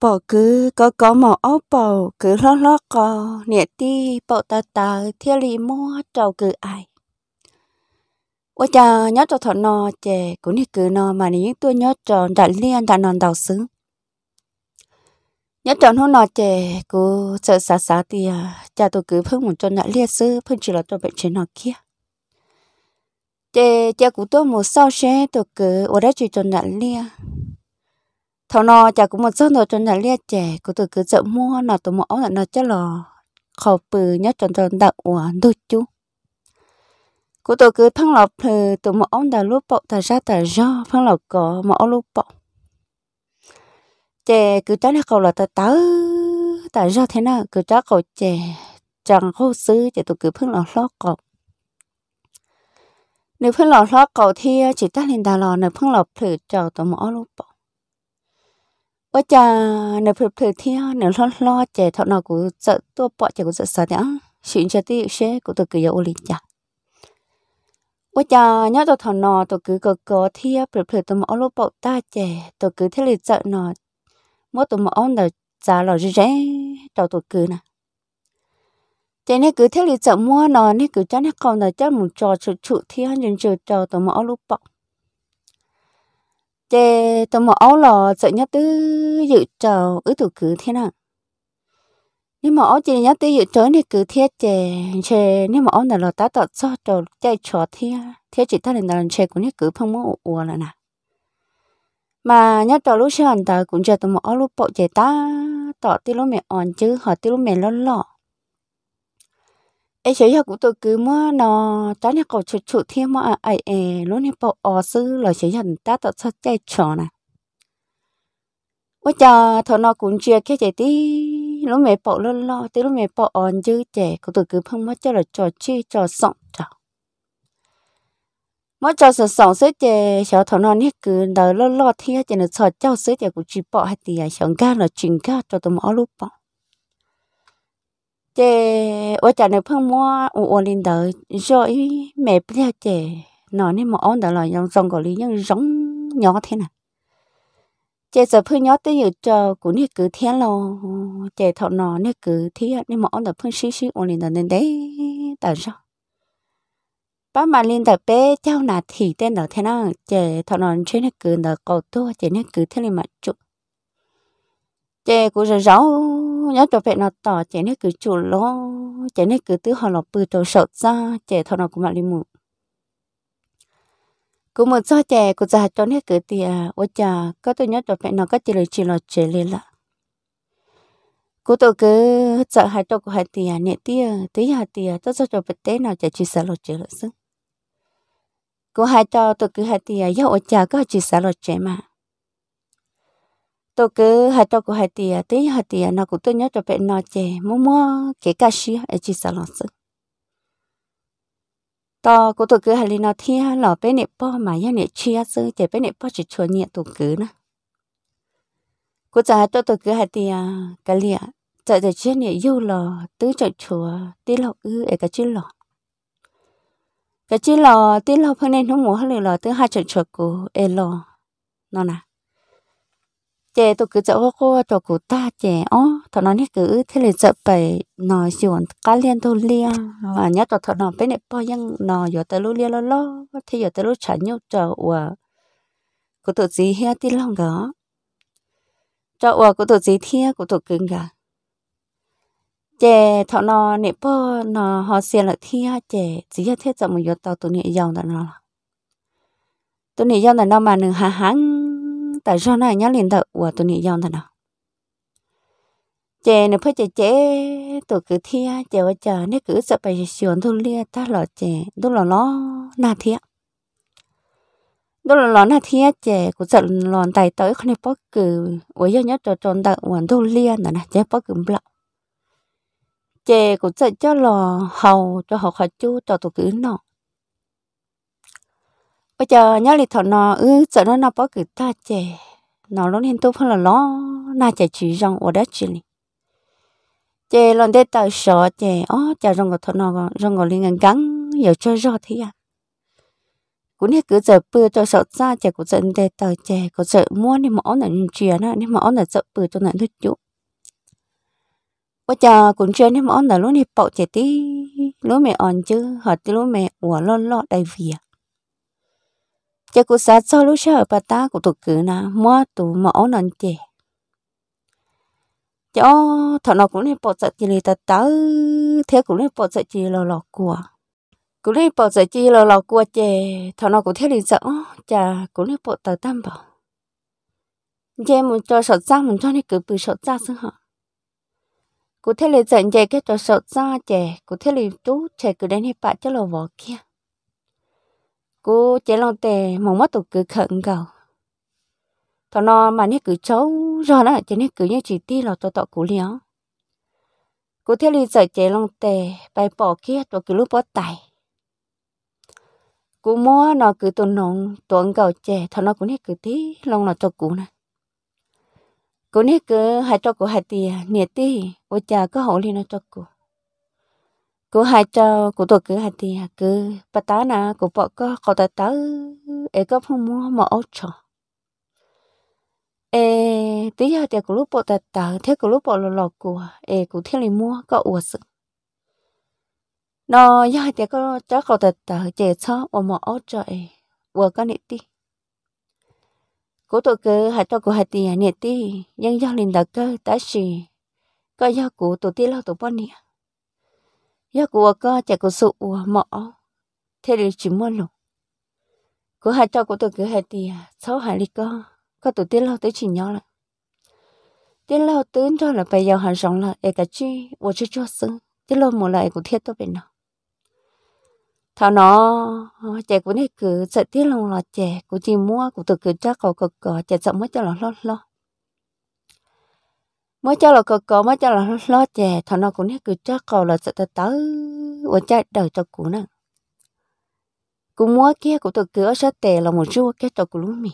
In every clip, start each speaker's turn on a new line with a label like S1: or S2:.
S1: bỏ cứ có có mỏ ốc bỏ cứ lo lo có nè ti bỏ ta ta thiên lý mua trầu cứ ai ủa cha nhớ cho thọ nọ chè cũng như cứ nọ mà nè những tôi nhớ tròn đã liên đã non đầu xứ nhớ tròn hôm nọ chè cô sợ xả xả thì à, cha tôi cứ phương một tròn đã liên xứ phương chỉ là tôi bệnh trên nọ kia chè cha của tôi một sao xe tôi cứ ở đó chỉ tròn đã liên thằng nó chả cũng một số nó chân là lia trẻ của tôi cứ sợ mua nó tôi mỏ là nó chắc là khẩu bự nhất chân chân đạo của đôi chú của tôi cứ phăng lọc thử tôi mỏ đã lúc bọc thật ra thật do phăng lọc có mỏ lúc bọc trẻ cứ chắc là khẩu là ta tớ tại ra thế nào cứ chắc khẩu trẻ chẳng khâu xứ trẻ tôi cứ phăng lọc lót cọc nếu phăng lọ lót cọc thì chỉ ta lên đà lò nếu phăng lọ thử cho tôi mỏ lúc bọc ว่าจะเนื้อเพื่อเที่ยวเนื้อล้อๆเจทอนอกูจะตัวปอเจกูจะสะเนี่ยสิ่งจะที่เชกูตัวกูอยากอุลิจ้ะว่าจะเนี่ยตัวทอนอตัวกูก็ก็เที่ยวเพื่อตัวมอลูกปอตาเจตัวกูที่เลยจะนอมื่อตัวมอเดจะหล่อเจ๊ตัวตัวกูนะเจเนี่ยกูที่เลยจะมั่วนอเนี่ยกูจะเนี่ยเขาเนี่ยจะมุ่งจอชุชุเที่ยวจนเจอตัวมอลูกปอ chê tôi mà áo lò sợ nhất tư dự trầu ứ tụ cứ thế nào nếu mà áo chỉ nhất tư dự trầu này cứ thiết chè chè nếu mà áo này lò tá tọt cho trầu chạy trò thế thế chỉ ta là chè cũng nhớ cử phong mũ ủa là nè mà nhất trầu lúc sau anh ta cũng chờ tôi mà áo lúc bộ chè ta tọt tí lúc mẹ òn chứ họ tí lúc mẹ lo lọ ấy chế giờ cũng tôi cứ mua nó cho nhà cổ chuột chuột thêm mà ai ai luôn nhà bộ ở sư là chế giờ ta tạo cho chạy trò nè bây giờ thằng nó cũng chưa cái chế tí lúc mẹ bộ luôn lo tí lúc mẹ bộ ổn chứ trẻ cũng tôi cứ không mất cho là trò chi trò sống trò mỗi trò sự sống sẽ chế cháu thằng nó nhé cứ đợi lo lo thì chế nó sợ cháu sẽ chế cũng chỉ bỏ hết tiền cháu ga là chuyện ga cho tôi mở lúc bỏ chị ở chợ này phương mua u ở lên đời rồi mẹ bây chị nó nên mà ông đó là giống giống của lý giống nhỏ thế này chị giờ phương nhỏ tới giờ chờ cũng như cứ thế lo chị thọ nó nên cứ thế nên mà ông đó phương xí xí ở lên đời nên đấy tại sao bác mà lên đời bé cháu là thì tên đó thế nào chị thọ nó trên nó cứ là cầu tua chị nên cứ thế này mà chụp chị cũng rồi rõ nhớ tụi bé nó tỏ trẻ này cứ chủ lo trẻ này cứ tứ họ nó bự tụi sợ ra trẻ thọ nó cũng mà đi mù cũng một do trẻ của già cho nên cứ tiề ôi cha có tôi nhớ tụi bé nó có chỉ là chỉ là trẻ lên lạ cô tôi cứ sợ hai tôi của hai tiề nè tiề tí hai tiề tôi cho tụi bé té nào trẻ chỉ sợ là trẻ lại sức cô hai cho tôi cứ hai tiề do ôi cha có chỉ sợ là trẻ mà tôi cứ hai tôi cũng hai tiền tí hai tiền nó cũng tôi nhớ cho bé nó chè mua mua cái cá sĩ ở chỉ sao lòng sự to của tôi cứ hai lần nó thia lò bé nẹp po mà ya nẹp chia sư chè bé nẹp po chỉ chua nhẹ tôi cứ nữa của giờ tôi tôi cứ hai tiền cái lẹ giờ giờ chết nẹp yêu lò tứ chọn chùa tí lò ư ở cái chữ lò cái chữ lò tí lò phần này không mua hơi lò tứ hai chọn chùa của ê lò nó nào chè tôi cứ chậu cô cho cụ ta chè ó thằng nó nít cứ thế là chợ bảy nò xiuồn cá liên tôi lia và nhớ tao thằng nó bên này bao nhiêu nò giờ tới lúc lia lo lo thì giờ tới lúc chả nhau chờ và cụ tôi gì hết đi lòng đó cho và cụ tôi gì thế cụ tôi cứng cả chè thằng nó nè bao nó họ xiên là thế chè chỉ là thế chợ mà giờ tao tụi nè giàu là nó tụi nè giàu là nó mà nửa hà hán tại sao này nhá liền tự của tôi nghĩ dòng thật nào chè nó phải chè chè tôi cứ thia chè và chè nếu cứ sợ phải xuống thôn lia ta lọ chè đó là nó na thia đó là nó na thia chè của sợ lòn tài tới không nên bó cử ủa do nhất cho tròn tặng hoàn thôn lia nữa nè chè bó cử lọ chè của sợ cho lò hầu cho họ khó chú cho tôi cứ nọ bây giờ nhớ lịch thọ nó ừ sợ nó nó bỏ cử ta chè nó nó nên tôi phải là nó na chè chỉ rằng ở đó chỉ này chè lần đây tao sợ chè ó chả rằng người thọ nó rằng người liên gắn giờ chơi rõ thế à cũng như cứ giờ bự tôi sợ ra chè cũng sợ đây tao chè cũng sợ mua nên mà ở nè chuyện á nên mà ở nè sợ bự tôi nè thôi chú bây giờ cũng chuyện nên mà ở nè luôn thì bỏ chè tí lúc mẹ ổn chứ hỏi tí lúc mẹ ủa lo lo đại việc chắc cũng sát cho lúc sợ bà ta cũng thuộc cử nà mua tủ mẫu nón chè cho thọ nó cũng nên bỏ sợ chỉ lì ta, tớ thế cũng nên bỏ sợ chỉ lò lò cua cũng nên bỏ sợ chỉ lò lò cua chè thọ nó cũng thiết liền sợ chà cũng nên bỏ tớ tâm bảo chè mình cho sợ ra mình cho nên cứ bị sợ ra xứ hả cũng thiết liền giận chè cái cho sợ ra chè cũng thiết liền chú chè cứ đến hết bạn cho lò vỏ kia cô chế lòng tè mong mất tổ cứ khẩn cầu thọ nó mà nét cứ cháu do nó chế nét cứ như chỉ ti là tụ tụ cú liao cú theo lý giải chế lòng tè bài bỏ kia tổ cứ lúc bỏ tài cú mua nó cứ tụ nông tuần cầu chè thọ nó cũng nét cứ tí lòng nó tụ cú nè cú nét cứ hai cho cú hai tiền nhiệt tí ô cha có hậu liên nó cho cú cứ hai cho cụ tôi cứ hai thì cứ bà tá nà cụ bỏ có có tới tới ấy có phong mua mà ốt cho ê tí giờ thì cụ lúc bỏ tới tới thế cụ lúc bỏ lò lò cụ ê cụ thiên lý mua có uổng sự nó giờ thì có chắc có tới tới chế cho mà mà ốt cho ê uổng cái này đi cụ tôi cứ hai cho cụ hai thì này đi nhưng giờ linh đặc cơ tái gì có giờ cụ tôi tiếc lâu tôi bỏ nè của có chả có sự mỏ thế là chỉ muốn lục cứ hai cho của tôi cứ hai thì sáu hai lít có có tôi tiết lâu tới chỉ nhau lại tiết lâu tướng cho là bây giờ hàng rộng là e cả chi vô cho cho sưng tiết lâu một lại cũng thiết tôi bên nào thảo nó trẻ của này cứ sợ tiết lâu là trẻ của chỉ mua của tôi cứ cho cầu cực cỏ trẻ sợ mất cho nó lo lo mới cho là cờ cờ mới cho là lo chè thằng nó cũng hết cứ cho cầu là sẽ tới tới và chạy đời cho cụ nè cụ mua kia cũng tự cửa sát tè là một chút cái cho cụ lúc mì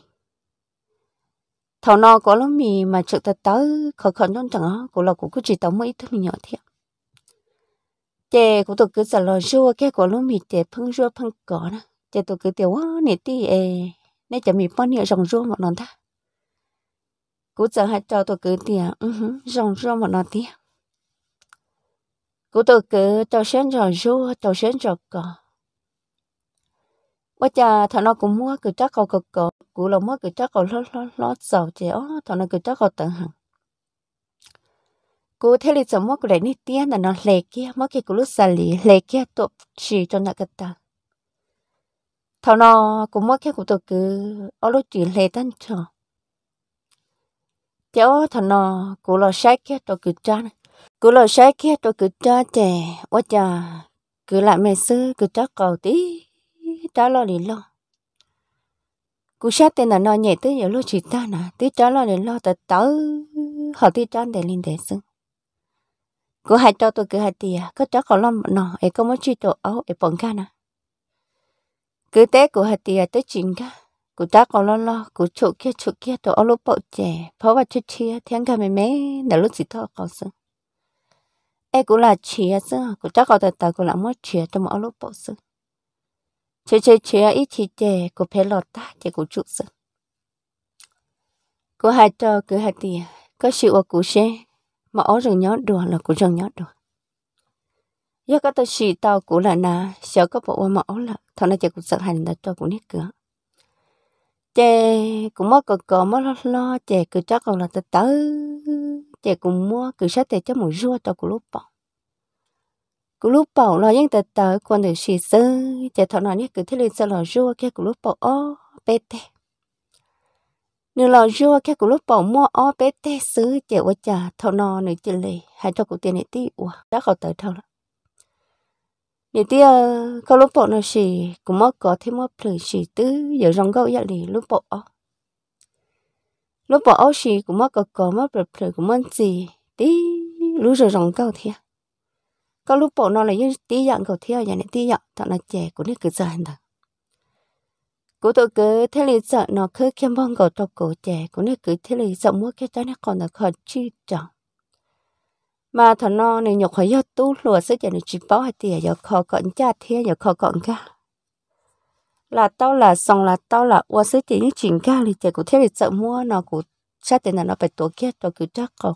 S1: thằng nó có lúc mì mà chợt tới tới khởi khẩn trong chẳng cụ là cụ cứ chỉ tao mới thứ mình nhỏ thiệt chè cũng tự cứ sợ lo chua cái của lúc mì chè phân chua phân cỏ nè chè tự cứ tiểu nè tí ê nên chè mì phân nhiều rồng chua một lần thắt cú giờ hai trâu tôi cứ tiền rong rong mà nó tiền cú tôi cứ tàu sen rồi ru tàu sen rồi cò bây giờ thằng nó cũng mua cứ chắc cầu cực cò cú là mua cứ chắc cầu lót lót lót sầu chị ó thằng nó cứ chắc cầu tận hằng cú thế là chồng mua cái này nít tiền là nó lệ kia mua cái cú lúc xả lì lệ kia tụt chỉ cho nó cái ta thằng nó cũng mua cái cú tôi cứ ở lúc chỉ lệ tan chờ cháu thằng nó cố lo sách kia tôi cứ cha cố lo sách kia tôi cứ cha trẻ ô cha cứ lại mẹ sư cứ cha cầu tí cha lo đi lo cú sát tên là nó nhẹ tới giờ lo chỉ ta nè tí cha lo đi lo tới tới họ tí cha để liền để sư cú hai cho tôi cứ hai tiền có cha cầu lo nó ấy có muốn chi tổ áo ấy bận ca nè cứ té của hai tiền tới chính cả กูจ้าก็ล้อล้อกูฉุกเกี้ยฉุกเกี้ยตัวเอาลูกปอเจเพราะว่าเชี่ยเชี่ยเทียงกันไม่แม่เดี๋ยวลูกสิทอเขาซึ่งเอ้กูละเชี่ยซึ่งกูจ้าก็แต่แต่กูละมั่วเชี่ยตัวมึงเอาลูกปอซึ่งเชี่ยเชี่ยเชี่ยอีชีเจกูเพลอดตาเจกูจุซึ่งกูหายจอกูหายเตียก็ชิวกูเช่มาเอาเรื่องย้อนด่วนแล้วกูเรื่องย้อนด่วนยก็ตัวชีตากูละนะเสียก็บอกว่ามาเอาละเท่านั้นเจกูสักหันแล้วตัวกูนี่เกือบ chè cũng mua cờ cờ mua lo lo chè cứ chắc còn là tớ tớ chè cũng mua cứ sát chè cho một rua cho cụ lúc bỏ cụ lúc bỏ lo những tớ tớ còn được xì sơ chè thọ nói nhé cứ thế lên sơ lo rua kia cụ lúc bỏ ô bê tê nếu lo rua kia cụ lúc bỏ mua ô bê tê xứ chè quá chả thọ nó nữa chè lì hay cho cụ tiền này tí ủa đã khỏi tới thâu giờ tia câu lúc bộ nó chỉ cũng mất có thêm mất phơi chỉ tứ giờ rong gấu vậy thì lúc bộ lúc bộ chỉ cũng mất có có mất phơi phơi cũng mất gì tí lúc giờ rong gấu thì câu lúc bộ nó là như tí dạng cầu theo nhà này tí dạng thằng là trẻ của nó cứ giờ anh thằng cô tôi cứ thế lý sợ nó cứ kiếm bông cầu trọc cổ trẻ của nó cứ thế lý sợ mua cái trái này còn là khỏi chi chẳng mà thằng nó này nhọc hay do tu lùa sức giờ này chỉ báo hay tiệt, giờ khó cận cha thế giờ khó cận cả là tao là xong là tao là qua sức tiền những chuyện cả thì chạy cụ thể thì sợ mua nó cụ sát tiền là nó phải tổ kia tổ cứ chắc còn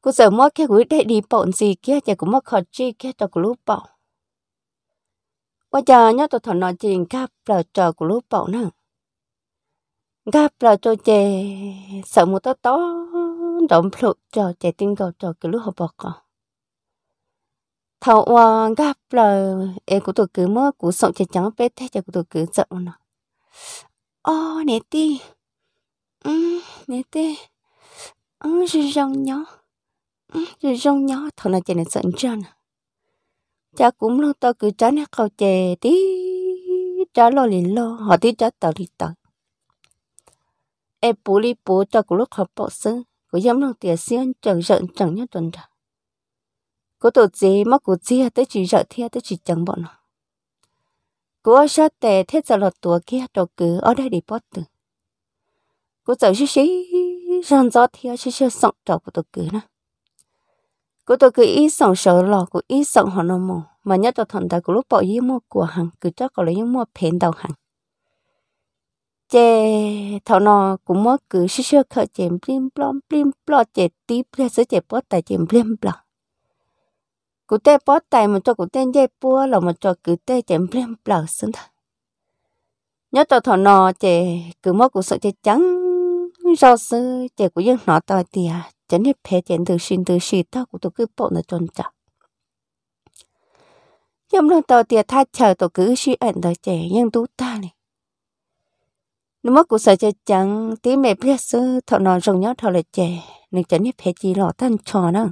S1: cũng sợ mua cái cụ đệ đi bỏ gì kia chạy cụ mất khó chi kia tổ cụ lúc bỏ. qua giờ nhớ tổ thằng nó chuyện cả là trò cụ lúc bỏ nữa gặp là cho chè sợ mua tao tao. ต้องดมพลุจอเจติงดอจอกิลูกหอบกอทว่ากับเลยเอกูตัวกือเมื่อกูส่งจะจังเป็ดแท้จะกูตัวกือเจ้าเนาะอ๋อเนตี้อืมเนตี้อืมจะร้องเนาะอืมจะร้องเนาะทนจะเนี่ยสั่นจันจะกูมลงตัวกือจันเนี่ยเขาเจตีจ้าลอลิลอหอที่จ้าตอลิตอเอปูลิปูจะกูลูกขอปอซึ่ง cô dám lòng tiền xiên chẳng rợn chẳng nhớ tuần trả cô tổ chế mắc cô chia tới chỉ rợ thia tới chỉ chẳng bọn nó cô ở sát tè thế giờ lọt tuổi kia đầu cứ ở đây đi bắt từ cô sợ xí xí răn gió thia xí xí sọng trọ của tổ cứ nè cô tổ cứ ít sống sợ lọ cô ít sống họ nó mồ mà nhất tổ thằng ta của lúc bỏ yếm mua của hàng cứ chắc có lấy mua phèn đầu hàng chè thọ nó cũng mới cứ xí xí khờ chè blim blom blim blo chè tí blia sớ chè bó tài chè blim blom cụ tê bó tài mà cho cụ tê dây búa là mà cho cứ tê chè blim blom xứng thật nhớ tao thọ nó chè cứ mới cụ sợ chè trắng rau sớ chè cũng dân nó tao thì à, chẳng hết phe chè thử xin thử xì tao cũng tôi cứ bộ nó tròn chặt nhưng lúc tao thì à, tha chờ tôi cứ suy ảnh tao chè nhưng tú ta này nếu mất cuộc sợ cho chẳng tí mẹ biết sư thọ nó rồng nhớ thọ là trẻ nên chẳng biết phải gì lọ tan trò nữa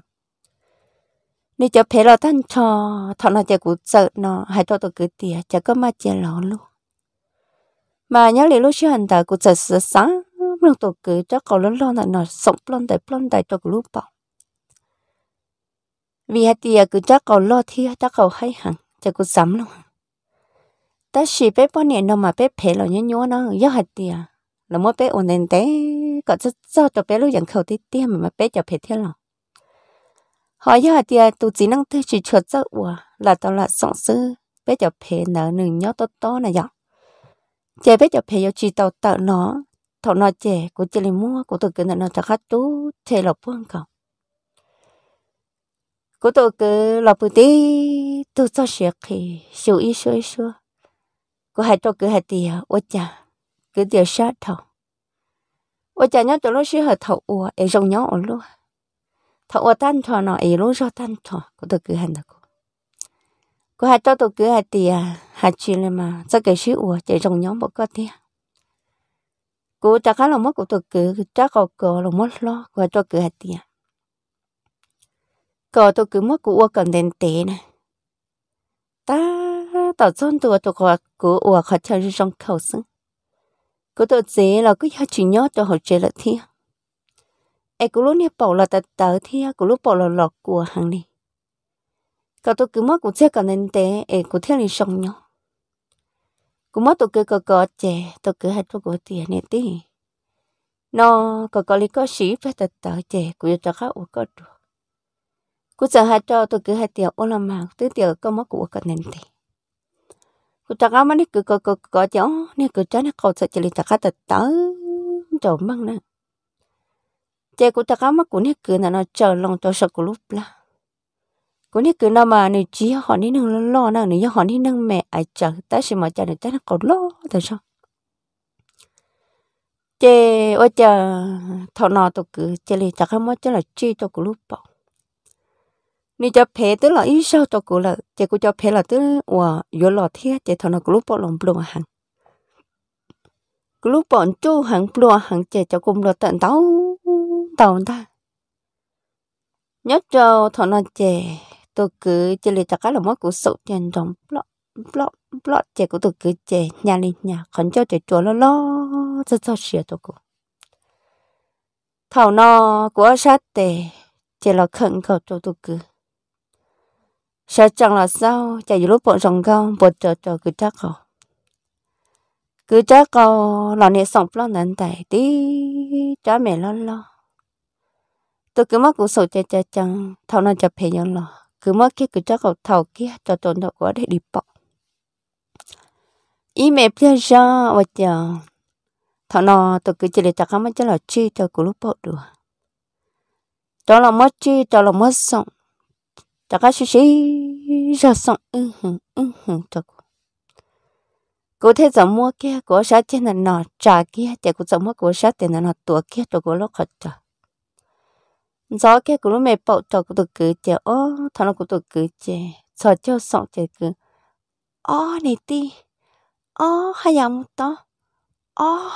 S1: nên cho phải lọ tan trò thọ nó chạy cuộc sợ nó hay cho tôi cứ tỉa chả có mà chạy lọ luôn mà nhớ lại lúc xưa anh ta cuộc sợ sợ sáng lúc tôi cứ chắc còn lớn lớn là nó sống lớn đại lớn đại cho lúc bảo vì hai tỉa cứ chắc còn lo thì chắc có hay hẳn chả cuộc sắm luôn ta chỉ bé bao nhiêu nó mà bé phải lo nhớ nhớ nó yếu đi à, là mỗi bé ổn định té có cho cho cho bé lúc nhận khẩu tiệt đi mà bé cho phải thế lòng họ yếu đi à, tụi chỉ năng tới chỉ chuột cho ủa là tao là sống sư bé cho phải nở nương nhớ to to này dọ chè bé cho phải yêu chỉ tao tợ nó thọ nó chè của chè lên mua của tụi cái nó cho khách chú chè lọc buông cầu của tôi cứ lọc bự tí tôi cho xe khi siêu ý siêu ý siêu cô hai trâu cứ hai tiề ô cha cứ tiề sát thầu ô cha nhớ tôi nó sẽ hợp thầu ua ấy rong nhớ ở luôn thầu ua tan thọ nó ấy luôn do tan thọ cứ tụi cứ hành được cô hai trâu tụi cứ hai tiề hai chuyện này mà sao cái sự ua chạy rong nhớ một cái tiề cô cha khá là mất của tụi cứ cha cầu cờ là mất lo của cho cứ hai tiề cờ tụi cứ mất của ua cần đến tế này ta tạo dân tù tù hòa của ua khó chờ rư rong khẩu xứng. Cô tổ chế là cứ hạ chỉ nhó tổ hồ chế là thia. Ê cô lúc nè bảo là tật tớ thia, cô lúc bảo là lọt của hàng đi. Cậu tôi cứ mất cũng chết cả nên tế, ê cô thiết lì sông nhó. Cô mất tôi cứ có có chè, tôi cứ hạt tôi có tiền nè tí. Nó, có có lý có sĩ phải tật tớ chè, cô yêu tớ khác ua có được. Cô sợ hạt cho tôi cứ hạt tiền ô làm hàng, tứ tiền có mất của cả nên tế cứ chắc mà nít cứ cứ cứ cứ cháu nít cứ chắc nít cậu sẽ chỉ lên chắc hết tớ chỗ măng nè chế cứ chắc mà cũng nít cứ là nó chờ lòng cho sợ cứ lúc là cũng nít cứ nào mà nít chỉ họ nít nâng lo lo nè nít họ nít nâng mẹ ai chờ ta khi mà chờ nít chắc nít cậu lo thật sao chế ôi chờ thọ nọ tôi cứ chỉ lên chắc hết mất chắc là chi tôi cứ lúc bảo mi cho phê tức là ít sao cho cô là chỉ cô cho phê là tức là yo lọ thế chỉ thằng nó cụ lúc bỏ lòng bỏ hàng cụ lúc bỏ chú hàng bỏ hàng chỉ cho cùng là tận tàu tàu ta nhất cho thằng nó chỉ tôi cứ chỉ lấy chắc là mỗi của sụt tiền trong block block block chỉ cụ tôi cứ chỉ nhà lên nhà khẩn cho chỉ chùa lo lo cho cho xìa tôi cụ thằng nó của sát tề chỉ là khẩn cầu cho tôi cứ sẽ chẳng là sao chạy lúc bọn rồng cao bọn chờ chờ cứ chắc cầu cứ chắc cầu là nè sống lo nắn tại tí cha mẹ lo lo tôi cứ mắc cũng sầu chạy chạy chẳng thao nó chập hệ nhau lo cứ mắc kia cứ chắc cầu thao kia cho trốn đâu quá để đi bỏ ý mẹ bây giờ và chờ thao nó tôi cứ chỉ để chắc không mất cho là chi cho cứ lúc bỏ được cho là mất chi cho là mất sống cho cái xí xí ra xong ưng hừng ưng hừng cho cô cô thấy giờ mua kia cô sẽ trên là nọ trà kia để cô giờ mua cô sẽ tiền là nọ tua kia cho cô lúc hết cho gió bảo cho cô được cứ chè ô thằng nó cô được cứ chè cho xong chè cứ ô này ti ô hay là một to ô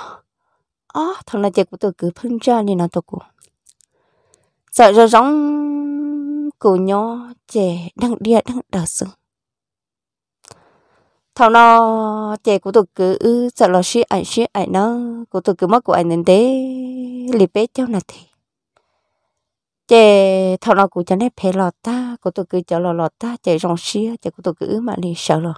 S1: ô thằng nó chè cô được cứ phun ra nên nó cho cô cử nhỏ trẻ đang địa đang đào sưng thảo nó trẻ của tôi cứ sợ lo suy ảnh suy ảnh nó của tôi cứ mất của ảnh nên thế lì bé cháu là thế trẻ thảo nó cũng chẳng nét phê lọt ta của tôi cứ chở lọt lọt ta trẻ rong xia trẻ của tôi cứ mà đi sợ lo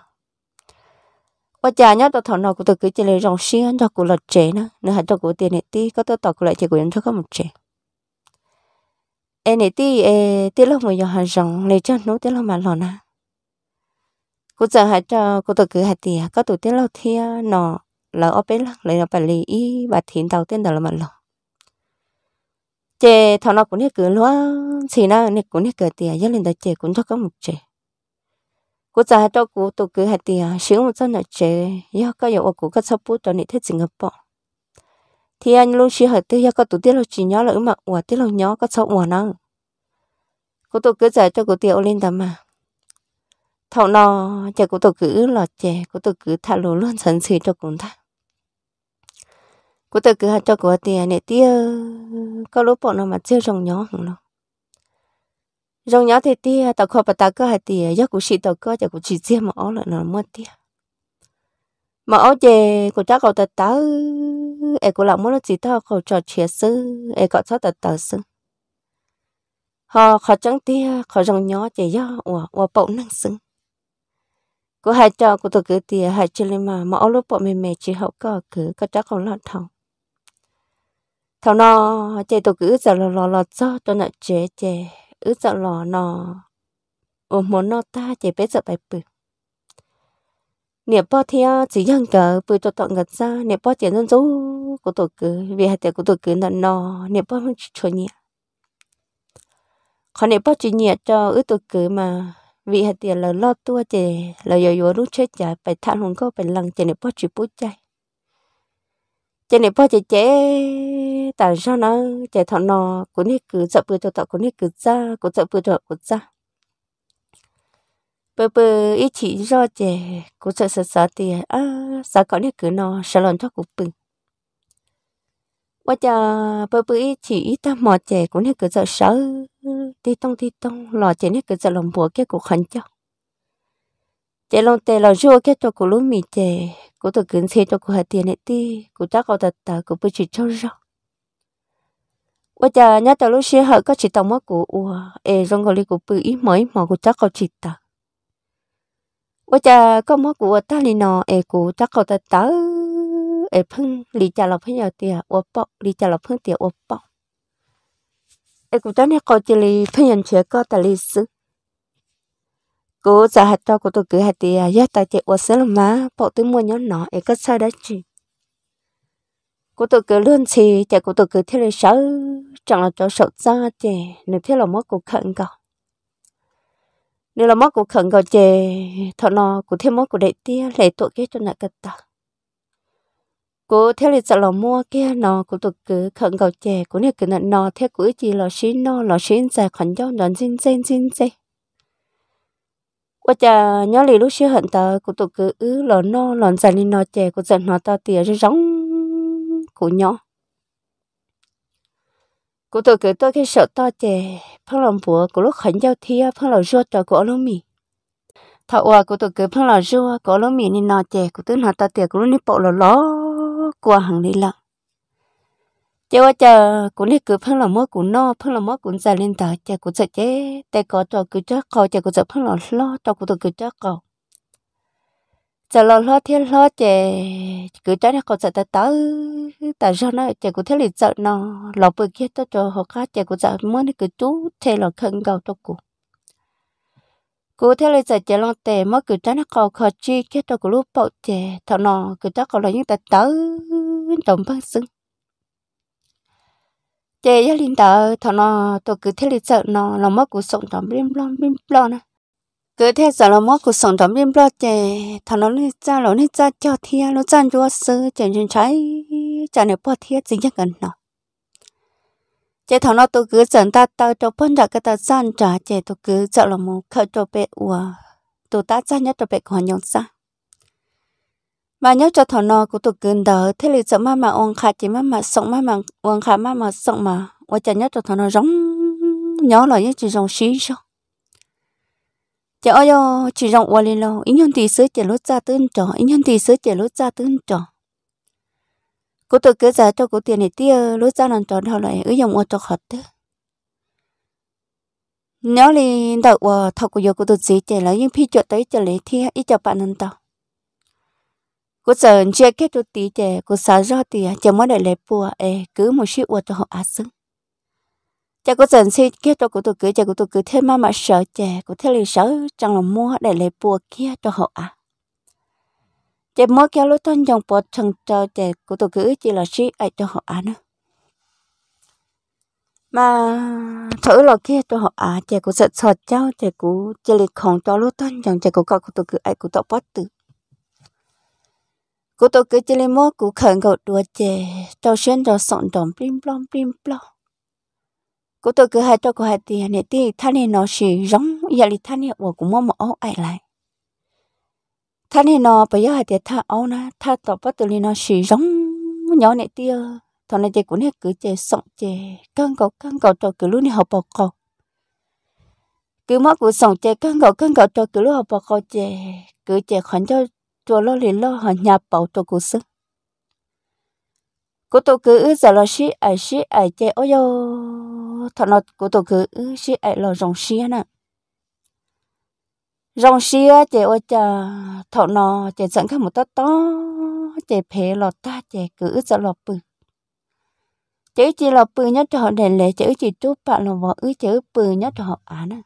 S1: và chả nhớ tôi thảo nó của tôi cứ chơi lì rong xia cho của là trẻ nó nữa hãy cho của tiền này tí có tôi tỏ của lại trẻ của em cho có một trẻ em này tí em tí lúc mà giờ hàng rộng này cho nó tí lúc mà lò nà cô giờ hạt cho cô tự cứ hạt tiền, có tụ tí lúc thì nó là ở bên lắc lấy nó phải lấy ý bà thìn tàu tên là mà lò chè thằng nó cũng hết cứ lúa thì nó này cũng hết cứ tiền, gia lên đây chè cũng cho có một chè cô giờ hạt cho cô tự cứ hạt tiền, sướng một chân là chè do cái giờ cô có sắp bút cho nên thích Singapore thì anh luôn chỉ hỏi tới có tổ tiết là chỉ nhớ là ứng mặt ủa tiết là nhớ có sâu ủa năng cô tôi cứ giải cho cô tiểu lên tầm mà thầu nó chả cô tôi cứ là chè cô tôi cứ thả lù luôn sẵn sỉ cho cũng ta cô tôi cứ cho cô tiền để tia có lúc bọn nó mà chưa rồng nhó hằng nó rồng nhó thì tia tao khó bà ta cứ hai tia giấc của chị tao cứ chả của chị riêng mà ó lại nó mất tia mà ó chè của chắc cậu ta tới ai cũng làm muốn chỉ thao khẩu trò chia sư ai có cho tật tờ sư họ khó chẳng tia khó rong nhó chỉ do ủa ủa bộ năng sưng cô hai cho cô tôi cứ tia hai chân lên mà mà lúc bộ mẹ mẹ chỉ hậu cờ cứ có chắc không lọt thòng thằng nó chạy tôi cứ giờ lò lò lò cho cho nó chế chế ứ giờ lò nó ủa muốn nó ta chế bé giờ bài bự nè bao thia chỉ dân cờ bự cho tọt ngật ra nè bao chỉ dân dấu cô tổ cứ vì hạt cô tổ cứ nó nó nếp bao chỗ nhỉ, còn nếp bao chỗ nhỉ cho ứ tổ cứ mà vì hạt tiền là lo tua chè là giờ giờ lúc chơi chả phải than hùng có phải lăng chè nếp bao chỉ bút chay chè nếp bao chè chè tại sao nó chè thọ nó cô nếp cứ sợ bự cho tọ cô nếp cứ ra cô sợ bự cho cô ra bơ bơ ít chỉ do chè cô sợ sợ sợ tiền à sợ có nếp cứ nó sợ lòn cho cô bừng 我 giờ bữa bữa chỉ ta mò chè cũng hết cứ giờ sợ đi tông đi tông lò chè hết cứ giờ lòng bùa cái cuộc khẩn cho chè lòng tè lò rùa cái cho cụ lúa mì chè cụ tự kiếm xe cho cụ hạt tiền này đi cụ ta có thật tờ cụ bữa chỉ cho rồi bây giờ nhớ tờ lúc xưa hở có chỉ tông mất cụ ủa gọi cụ bự ý mới mà cụ chắc có chỉ tờ bây giờ có mất cụ ta li nọ ê cụ chắc có thật tờ เอพึ่งลีจ่าเราเพิ่งเอาเตียอวบปอกลีจ่าเราเพิ่งเตียอวบปอกเอกูตอนนี้ก็จะลีเพิ่งยันเชื่อก็แต่ลีซื้อกูจะหัดตัวกูตัวกูหัดเตียยาตาเจ็บอวบเสือละมาปอกตัวมวยย้อนหนอเอก็ใช่ได้จี cô tôi cứ luôn xì chả cô tôi cứ thế là sợ chẳng là cho sợ ra chè nếu thế là mất cuộc khẩn cầu nếu là mất cuộc khẩn cầu chè thọ nó cũng thêm mất cuộc đệ tia lệ tội cái cho nãy cái ta cô theo lịch sợ lò mua kia nó cô tụ cứ khẩn cầu chè cô nè cứ nè nó theo cứ chỉ lò xin nó lò xin giải khẩn cho nó xin xin xin xin và chả nhớ lì lúc xưa hận ta cô tụ cứ ứ lò nó lò giải lên nó chè cô giận nó ta tỉa rồi rống cô nhỏ cô tụ cứ tôi cái sợ to chè phong lòng bùa của lúc khẩn giao thia phong lòng ruột cho cô lúc mì thọ hòa của tụ cứ phong lòng ruột cô lúc mì nên nó chè của tứ nó ta tỉa của lúc nít bộ lò ló của hàng đi lọ chờ chờ cũng đi cứ phân là mơ của nó, phân là mơ của dài lên tờ chờ cũng sợ chế Tại có trò cứ chắc cầu chờ cũng sợ phân là lo trò cũng tôi cứ chắc cầu chờ lo lo thiên lo chờ cứ chắc này còn sợ tới tới tại sao nó chờ cũng thấy liền sợ nó lọ bự kia tôi cho họ khác chờ cũng sợ mỗi cứ chú thế là khăn cầu cho cũng cú theo lời giải chế lòng tệ mất cứ tránh khó khó chi cái đầu của lúc bậu chế thọ nọ cứ chắc có là những tài tớ đồng băng xứng chế gia linh tờ thọ nọ tôi cứ theo lời sợ nọ lòng mất của sống trong bim lon bim lon à cứ theo giờ lòng mất của sống trong bim lon chế thọ nọ lên ra lòng lên ra cho thia nó ra chúa sư chế trên trái chả nếu bỏ thia gì chắc gần nọ chế thằng nó tôi cứ dẫn ta tao cho phân ra cái ta dân trả chế tôi cứ cho là một khởi cho bé ủa tụi ta dân nhất cho bé còn nhộng xa mà nhớ cho thằng nó của tôi cứ đỡ thế là sợ má mà ông khai chỉ má mà sống má mà ông khai má mà sống mà ủa chả nhớ cho thằng nó giống nhớ là nhớ chỉ giống xí sao chả ơi chỉ giống ủa lên lo ý nhân thì sứ chỉ lút ra tương trọ ý nhân thì sứ chỉ lút ra tương trọ cô tôi cứ giả cho cô tiền này tia lối ra làm tròn họ lại ứng dụng ô cho khát tớ nhớ li đậu ờ thọ của giờ cô tôi gì chạy lại nhưng phi chuột tới chạy lại thì ít cho bạn ăn tao cô sợ chưa kết tôi tí chạy cô sợ do tìa chờ mới để lấy bùa ê cứ một xíu ô cho họ ăn xứng cha cô dần xin kia cho cô tôi cứ cha cô tôi cứ thêm mà mà sợ chè cô thế liền sợ chẳng là mua để lấy bùa kia cho họ à chế mơ kéo lối thân dòng bọt thằng cho chế của tôi cứ chỉ là sĩ ai cho họ ăn mà thử là kia cho họ à chế của sợ sợ cháu chế của chế lịch không cho lối thân dòng chế của cậu của tôi cứ ai của tôi bớt từ của tôi cứ chỉ lịch mơ của khẩn cầu đùa chế cho xuyên cho sọn đồng plim plom plim plom của tôi cứ hai cho của hai tiền này thì thằng này nó chỉ giống giờ thì thằng này của cũng một mơ ai lại thà này nó bây giờ hạt thì thà áo na thà tỏ bắt tụi nó sử dụng nhỏ này tiêu thằng này thì cũng hết cứ chơi sọng chơi căng cầu căng cầu cho cứ luôn này học bọc cầu cứ mắc cứ sòng chơi căng cầu căng cầu cho cứ luôn học bọc cầu chơi cứ chơi khoản cho chùa lo liền lo họ nhà bảo cho cụ sức cô tôi cứ ư giờ lo xí ai sĩ ai chơi ôi yo thằng nó cô tôi cứ sĩ xí ai lo rong xí nè rong xia chị ôi chà thọ nọ chị dẫn khắp một tó to chị phê lọt ta chị cứ sợ lọt bự chữ chị lọt bự nhất cho họ để lệ chữ chị chú bạc là vợ ứ chữ bự nhất cho họ án à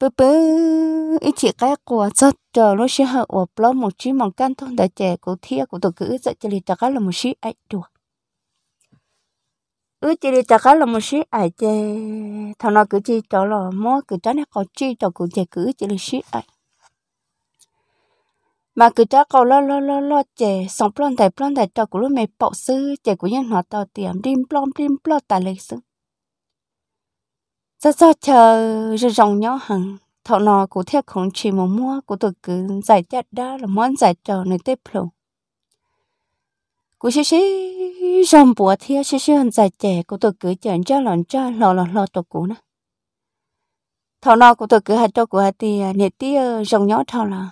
S1: bự bự ý chị cái của rất chờ nó sẽ hợp ở blog một chí mong căn thôn đại trẻ của thia của tổ cứ sợ chị lì chắc là một sĩ ấy được ư chỉ đi chả cá là một xí ai chê thằng nào cứ chỉ cho là mó cứ cho nó có chỉ cho cứ chê cứ chỉ là xí ai mà cứ cho có lo lo lo lo chê xong plon tài plon tài cho cứ lúc mày bỏ sư chê cứ nhân nó tao tiệm rim plon rim plon tài lấy sư sao sao chờ rồi rồng nhau hằng thằng nào cứ theo không chỉ một mua của tôi cứ giải chặt đó là món giải trò này tiếp luôn cô sẽ sẽ rong bùa thia sẽ sẽ hận dài trẻ cô tôi cứ chọn cho lòn cho lò lò lò tôi cũ nè thọ nọ cô tôi cứ hạt cho cô hạt thì nhẹ tí rong nhỏ thọ là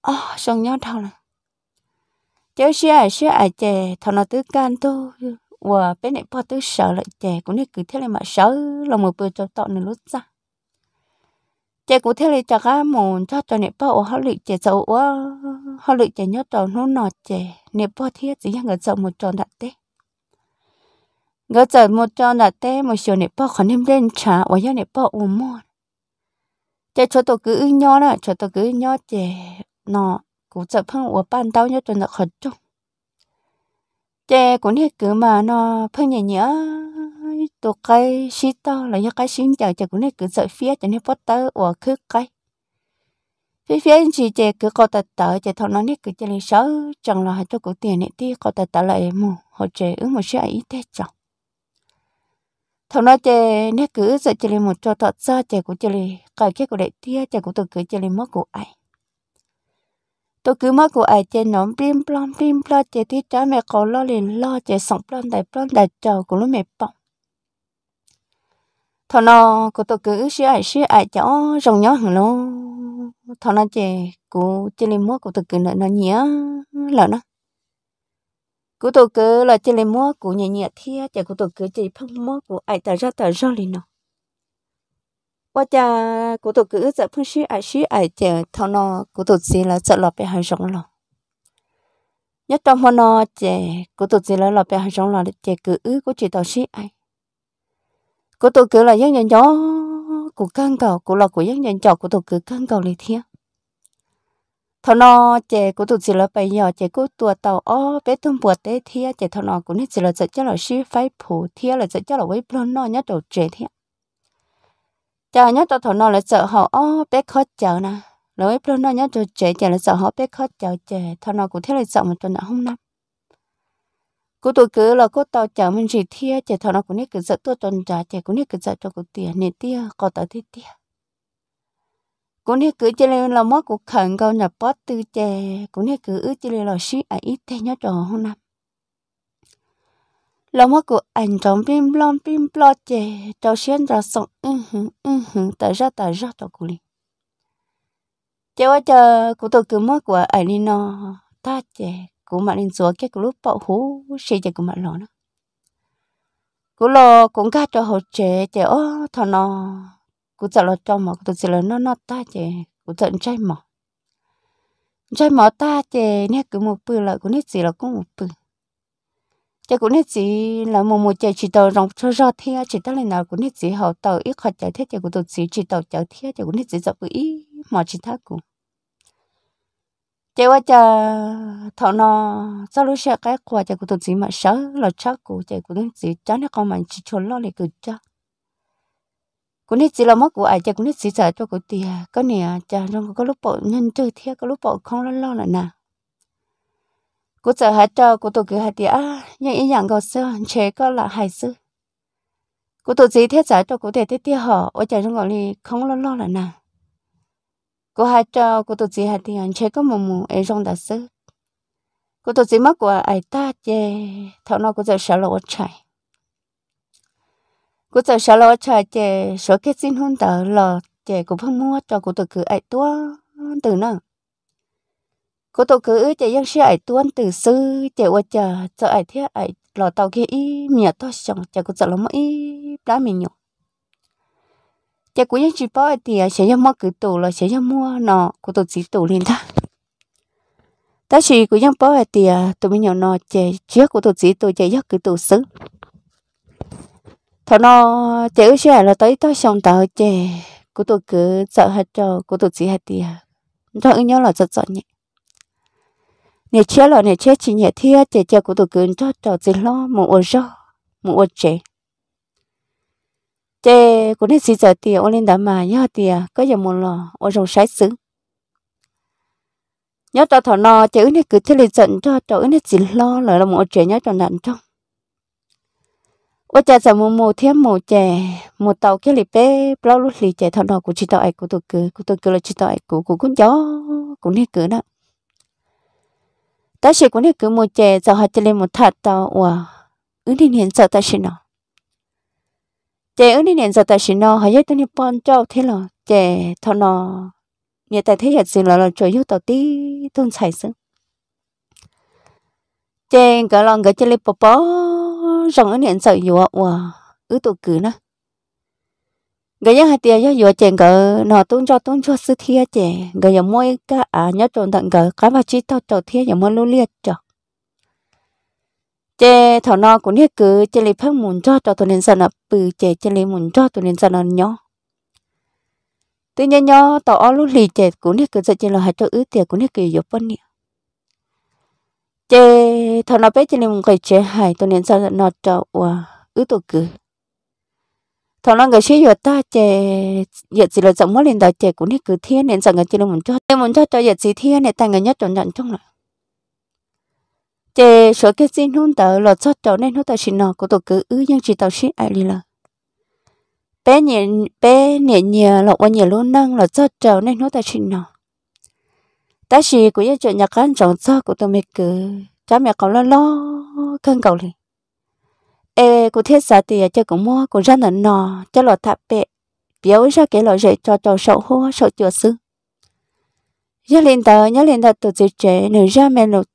S1: ó rong nhỏ thọ là chớ sẽ à sẽ à trẻ thọ nọ tứ can tôi và bên này bao tứ sợ lại trẻ cũng nên cứ thế này mà sợ là một bữa cho tọt này lúc ra chị cũng thế là chắc á mòn cho cho nè bao họ lịch chị giàu quá họ lịch chị nhớ trò nó nọ chị nè bao thiết gì nhắc người một tròn đặt tê ngỡ giàu một tròn đặt tê một số nè bao khỏi nem lên trà và nhớ nè bao uống mòn chị cho tôi cứ nhớ nè cho tôi cứ nhớ chị nọ cũng giàu phong của ban đầu nhớ tròn đặt khẩn trung chị cũng nè cứ mà nọ phong nhẹ nhớ tổ cái xí to là những cái xí chào chào cũng này cứ sợ phía cho nên bắt tới ở khứ cái phía phía anh chị chị cứ có tật tờ chị thọ nó nít cứ chơi lên chẳng là hai cho cổ tiền nít tí có tật tờ lại mù họ chị ứng một số ít thế chẳng thọ nó chị nét cứ sợ chơi một cho tọt ra chị cũng chơi cái cái của đại tia chị cũng tự cứ chơi lên mất của ai tôi cứ mất của ai chị nó bim blom bim blom chị tí cha mẹ có lo liền lo chị sống blom đại blom đại trầu của lúc mẹ bỏng thọ nó cô tôi cứ xí ai xí ai cháu rồng nhó hằng lô thọ nó chè cô chơi lên múa cô tôi cứ nó nhía lợn nó cô tôi cứ là chơi lên múa cô nhẹ nhẹ thia chè cô tôi cứ chơi phong múa cô ai tờ ra tờ ra liền nó qua cha cô tôi cứ sợ phương xí ai xí ai chè thọ nó cô tôi xí là sợ lọt bị hàng rồng lọ nhất trong hoa nó chè cô tôi xí là lọt bị hàng rồng lọ chè cứ ứ cô chỉ tao xí ai cô tôi cứ là giống nhân nhỏ của căn cầu của là của giống nhân nhỏ của tôi cứ căn cầu này thiên thọ nó chè của tôi chỉ là bây giờ chè của tôi tàu ó bé tung bùa tế thiên chè thọ nó cũng chỉ là chỉ cho là sư phái phù thiên là chỉ cho là với blon nó nhất đầu trẻ thiên chờ nhất tao thọ nó là sợ họ ó bé khó chờ nè lối blon nó nhất đầu trẻ chè là sợ họ bé khó chờ chè thọ nó cũng thế là sợ mà tôi nó không nắm cô tôi cứ là cô tao chả mình chỉ thia chả thằng nó cũng nít cứ giật tôi tuần trả chả cũng nít cứ giật cho cô tiền nè tia có tao thì tia cũng nít cứ chơi lên là mất cuộc khẩn câu nhập bót tư chè cũng nít cứ ước chơi lên là xí à ít thế nhớ trò không nằm là mất cuộc ảnh trong pin blon pin blo chè cho xuyên ra sống ừ hừ ừ hừ tại ra tại ra cho cô liền chè quá chờ cô tôi cứ mất của ảnh đi nó ta chè cú mà nên xuống cái lúc bảo hú xe chạy cú mà lo nó cú lo cũng cá cho họ chế chế ô thằng nó cú sợ lo cho mà cú tự là nó nó ta chế cú sợ trai mỏ trai mỏ ta chế nè cú một bự là cú nét gì là cũng một bự chế cú nét gì là một một chế chỉ tàu rong cho ra thế chỉ tao lên nào cú nét gì họ tàu ít họ chạy thế chế cú tự chỉ chỉ tàu chạy thế chế cú nét gì dọc bự ít mà chỉ thác cú chế quá chờ thọ nó sau lúc xe cái quả chạy của tôi chỉ mà sợ là chắc của chạy của tôi chỉ chắc nó còn mà chỉ trốn lo này cứ cho cũng nên chỉ là mất của ai chạy cũng nên chỉ sợ cho của tiền có nè cha trong có lúc bộ nhân chơi thiệt có lúc bộ không lo lo là nè cô sợ hết cho cô tôi cứ hết tiền nhưng ý nhận cô xưa chế có là hại sư cô tôi chỉ thiết sợ cho cô thể thiết tiền họ ở chạy trong gọi là không lo lo là nè cô hai cho cô tôi chỉ hai tiếng anh chơi có một mù em rong đã sứ cô tôi chỉ mất của ai ta chê thằng nào cô giờ sợ lộ chạy cô giờ sợ lộ chạy chơi số cái xin hôn tờ lò chê cũng không mua cho cô tôi cứ ai tua từ nữa cô tôi cứ chê dân sĩ ai tuôn từ sư chơi qua chờ cho ai thế ai lò tàu kia ý miệt to xong chơi cô giờ lắm ý đá mình nhục giờ cuối chỉ bao thì à, sẽ cho mua cái tủ là sẽ cho mua nó của tủ chỉ tủ liền ta ta chỉ cuối những bao thì à, tụi mình nhỏ nó chè trước của tủ chỉ tủ chè giấc cái tổ sứ, thằng nó chè ước sẽ là tới tới xong tao chè của tụi cứ sợ hết cho của tụi chỉ hết thì à, cho ứng nhau là rất rõ nhỉ nè chết là nè chết chỉ nhẹ thiệt chè cho của tụi cứ cho cho chỉ lo một ô rau một ô chè chế cũng nên xí giờ tiền ô lên đá mà nhớ tiền có giờ một lò ô dùng sái xứ nhớ cho thọ nò chế nên cứ thế lên giận cho cho nên chỉ lo là là một chuyện nhớ cho nặng trong ô cha giờ một một thêm một chè một tàu kia lì bé bao lúc lì chè thọ nọ của chị tàu của tôi cứ của tôi cứ là chị tàu của của con chó cũng nên cứ đó ta sẽ cũng nên cứ một trẻ giờ họ chơi lên một thạch tàu ủa ứng nên hiện giờ ta sẽ nào chị ứng đi nền giờ tại xin nó họ dễ tên bọn cháu thế là chị thọ nó nhà tại thế hiện xin là là chơi yêu tàu tí thôn xài sớm chị cả lòng cả chơi lấy bò bò rồng ứng nền sợ dùa wow ứ tụ cử nữa cái giá hạt tiền giá dùa chèn cỡ nó tôn cho tôn cho sư thia chè cái giờ mỗi cả à nhớ trộn tặng cả cái bà chỉ tao trộn thia giờ mỗi lưu liệt cho chế thọ nọ cũng hết cứ chế lấy phăng muốn cho cho tụi nên sợ nó bự chế chế lấy muốn cho tụi nên sợ nhỏ tự nhiên nhỏ tao ở lúc lì chế cũng hết cứ sợ chế là hai cho ướt tiền cũng hết cứ giúp bận nhỉ chế thọ nọ bé chế lấy một cái chế hai tụi nên sợ nọ cho và ứ tụi cứ thọ nó người xí rồi ta chế giờ chỉ là rộng mới lên đó chế cũng hết cứ thiên nên sợ người chế lấy muốn cho chế muốn cho cho giờ chỉ thiên này ta người nhất chọn nhận trong này chế số cái gì nôn tờ lọt cho cháu nên nó tờ chỉ nọ của tổ cứ ứ nhưng chỉ tao xí ai đi là bé nhẹ bé nhẹ nhẹ lọt qua nhẹ luôn năng lọt cho cháu nên nó tờ chỉ nọ ta chỉ của những chuyện nhạc ăn trọng cho của tôi mẹ cứ cha mẹ cậu lo lo cân cậu liền ê của thiết xã thì cho cũng mua cũng ra nợ nò cho lọt thạp bẹ biểu ra cái lọ rễ cho cháu sậu hoa sậu chùa xứ nhớ lên tờ nhớ lên tờ tụi chị trẻ nữ ra mẹ lột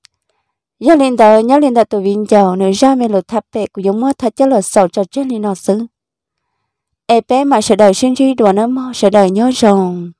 S1: giờ lên tờ nhớ lên tờ tụi viên chầu nữa ra mẹ lột thập bệ của giống mơ thật chất lột sầu trò trên lên nọ xứ ê bé mà sẽ đời sinh truy đùa nó mơ sợ đời nhớ rồng